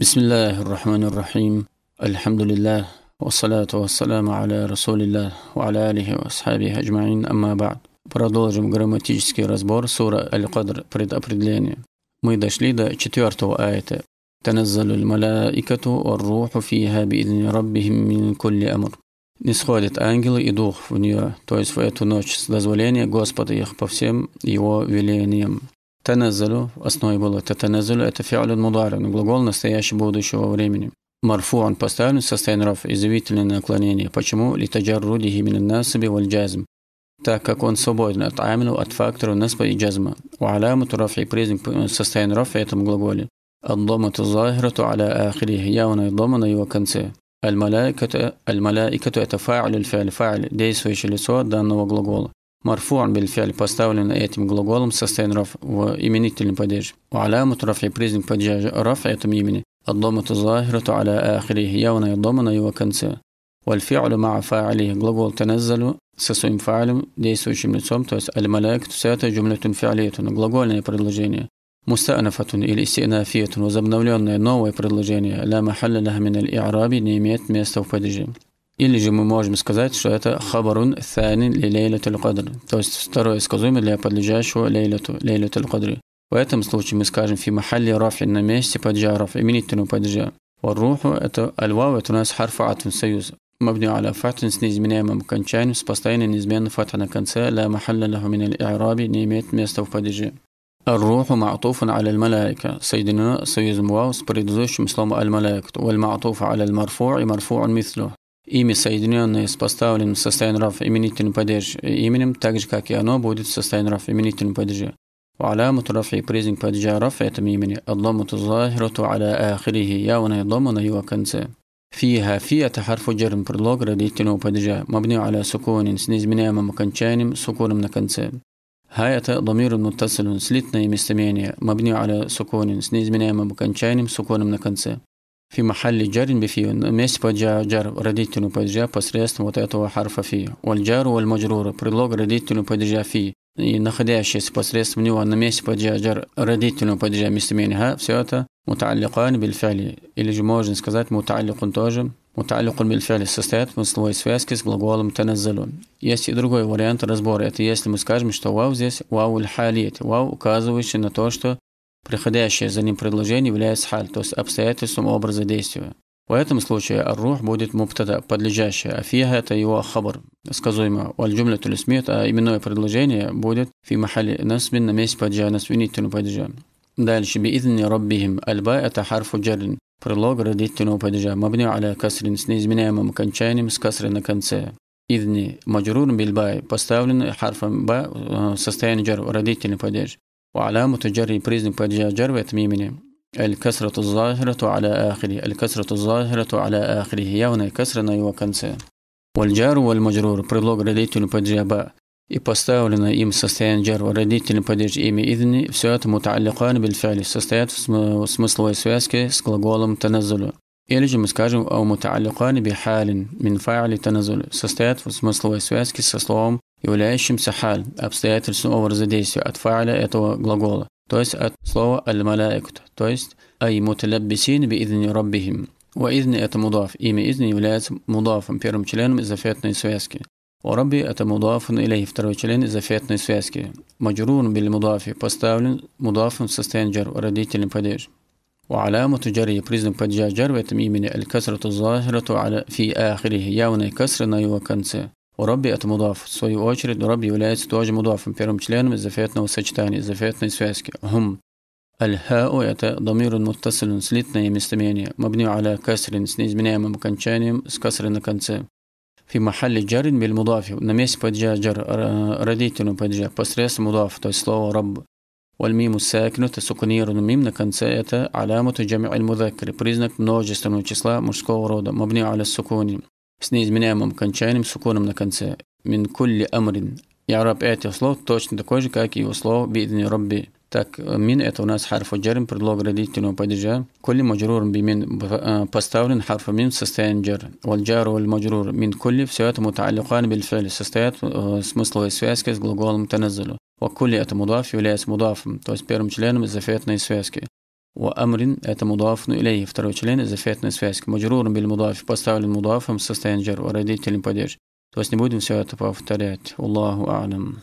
بسم الله الرحمن الرحيم الحمد لله والصلاة والسلام على رسول الله وعلى آله وأصحابه أجمعين أما بعد Продолжим грамматический разбор сура Аль-Кадр предопределение. Мы дошли до четвертого аята. تنزل الملائكة والروح فيها بإذن ربهم من كل أمر. Не сходят ангелы и дух в нее, то есть в эту ночь с дозволения Господа их по всем его велениям. Таназалю основой было это это фиалю мударя, глагол настоящего будущего времени. Марфу он поставлен в состоянии раф и заявительное наклонение. Почему? Литаджарруди именно насаби валь джазм. Так как он свободен от амилу, от фактора наспа и джазма. У алямату рафи признак состояния рафа этом глаголе. Аддамату захирату аля ахирих. Явная дома на его конце. Аль-маляикату это фа'лю фа'ль, действующее лицо данного глагола. مرفوع بالفعل поставлен этим глаголом состоян раф в именительном падеже. وعلامة رفع признак падежа رفع этом имени الضمة الظاهرة على آخره явная дома на его конце. والفعل مع فاعله глагол تنزل со своим фаилем, действующим лицом, то есть аль-маляк, это جملة فعلية, глагольное предложение. مستأنفة или استئنافية, возобновленное новое предложение, لا محل لها من الإعراب, не имеет места в падеже. или же мы можем сказать, что это хабарун фанин ли лейлатуль кадр, то есть второе сказуемое для подлежащего лейлату, лейлатуль кадр В этом случае мы скажем фи махалли рафи на месте паджа раф, именительного паджа. والروح это الواو это у нас харфа атун союз Мабни аля фатун с неизменяемым окончанием с постоянной неизменной фатха на конце ла لا лаху мин аль-и'раби, не имеет места в падеже. الروح معطوف على الملائكة سيدنا سيزم واو с предыдущим словом الملائكة والمعطوف على المرفوع مرفوع مثله имя, соединенное с поставленным состоянием рав именительным падеж э, именем, так же, как и оно будет в состоянии рав именительным падеже. وعلامة رفع بريزنج падежа رفع этом имени الضمة الظاهرة على ахрихи явная ضمة на его конце. فيها في это حرف جر предлог родительного падежа مبني على سكون с неизменяемым окончанием суконом на конце. ها это ضمير متصل слитное местоимение مبني على سكون с неизменяемым окончанием суконом на конце. في محل جر بفيه место جار родительного падежа посредством вот этого харфа фи. والجار والمجرور предлог родительного падежа фи и находящийся посредством него на месте падежа جار родительного падежа местоимения ха, все это муталликан بالفعل или же можно сказать муталликун тоже متعلق بالفعل состоит в мысловой связке с глаголом تنزل. Есть и другой вариант разбора. Это если мы скажем, что вау здесь вау аль-халит, вау указывающий на то, что Приходящее за ним предложение является халь, то есть обстоятельством образа действия. В этом случае аррух будет мубтада, подлежащее, а фиха это его хабар, сказуемо, валь джумля тулисмит, а именное предложение будет фи махали насбин на месте паджа, насвинитину паджа. Дальше, биидни раббихим, альба это харфу джарин, предлог родительного падежа, мабни аля касрин с неизменяемым окончанием с касры на конце. Идни маджрур бильбай поставлен харфом ба э, состояние джар родительный падеж. وعلامة جر بريزن بادجا جر ميمني الكسرة الظاهرة على آخره الكسرة الظاهرة على آخره يونا كسرة نيو أيوة كنسة والجار والمجرور بريلوغ رديتون بادجا باء يبستاولنا إيم سستيان جر ورديتون بجا إيم إذن سوات متعلقان بالفعل سستات سمسل ويسواسكي سكلغولم تنزلو Или же мы скажем о мутаалюхане бихалин, минфаали таназуль, состоят в смысловой связке со словом являющимся халь, обстоятельством образа действия от фа'ля этого глагола, то есть от слова аль-малаикут, то есть ай-муталаббисин би идни раббихим. Ва идни – это мудаф, имя идни является мудафом, первым членом из зафетной связки. У рабби – это мудафун илей, второй член из зафетной связки. Маджрун бил мудафи – поставлен мудафом в состоянии джар, родителем падеж. وعلامة جري بريزم قد جاء جر بيتم إيمن الكسرة الظاهرة على في آخره ياون كسر نايو كنسة у ورب это мудаф. В свою очередь, раб является тоже мудафом, первым членом зафетного сочетания, зафетной связки. Хм, Аль-хау – это дамир муттасилун, слитное местоимение, мабню аля касрин, с неизменяемым окончанием, с касрин на конце. في джарин جر بالمضاف на месте паджа джар э, родительного падежа посредством мудаф то есть слово رب сакну الساكنة سكنير мим на конце это علامة جمع المذكر признак множественного числа мужского рода مبني аля السكون с неизменяемым кончанием суконом на конце. Мин кулли амрин. Я раб этих слов точно такой же, как и его слово биидни рабби. Так, э, мин это у нас харфу джарим, предлог родительного падежа. Кулли маджрур би мин э, поставлен харфу мин в состоянии джар. Валь джар валь маджрур. Мин кулли все это мутаалликан биль филь. Состоят э, смысловой связки с глаголом таназалу. Вакулли это мудаф является мудафом, то есть первым членом из зафетной связки. У Амрин это мудаф или Второй член – зафетная связь. Маджрур бил мудаф. Поставлен мудафом состояние джар. Родителям падеж. То есть не будем все это повторять. Аллаху алям.